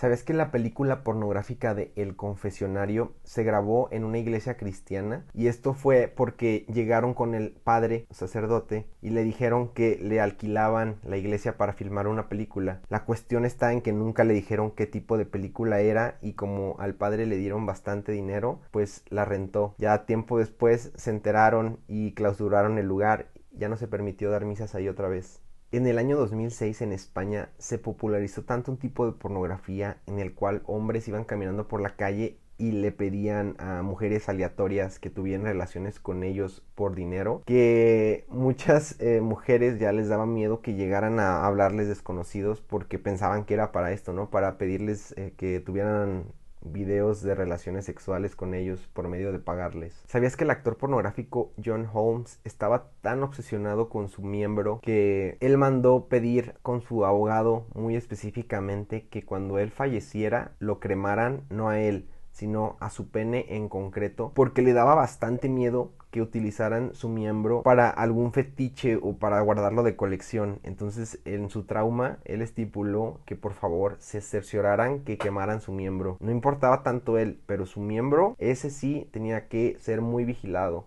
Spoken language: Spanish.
¿Sabes que la película pornográfica de El Confesionario se grabó en una iglesia cristiana? Y esto fue porque llegaron con el padre sacerdote y le dijeron que le alquilaban la iglesia para filmar una película. La cuestión está en que nunca le dijeron qué tipo de película era y como al padre le dieron bastante dinero, pues la rentó. Ya tiempo después se enteraron y clausuraron el lugar. Ya no se permitió dar misas ahí otra vez. En el año 2006 en España se popularizó tanto un tipo de pornografía en el cual hombres iban caminando por la calle y le pedían a mujeres aleatorias que tuvieran relaciones con ellos por dinero, que muchas eh, mujeres ya les daba miedo que llegaran a hablarles desconocidos porque pensaban que era para esto, ¿no? Para pedirles eh, que tuvieran videos de relaciones sexuales con ellos por medio de pagarles. ¿Sabías que el actor pornográfico John Holmes estaba tan obsesionado con su miembro que él mandó pedir con su abogado muy específicamente que cuando él falleciera lo cremaran no a él, sino a su pene en concreto, porque le daba bastante miedo que utilizaran su miembro para algún fetiche o para guardarlo de colección. Entonces, en su trauma, él estipuló que por favor se cercioraran que quemaran su miembro. No importaba tanto él, pero su miembro, ese sí tenía que ser muy vigilado.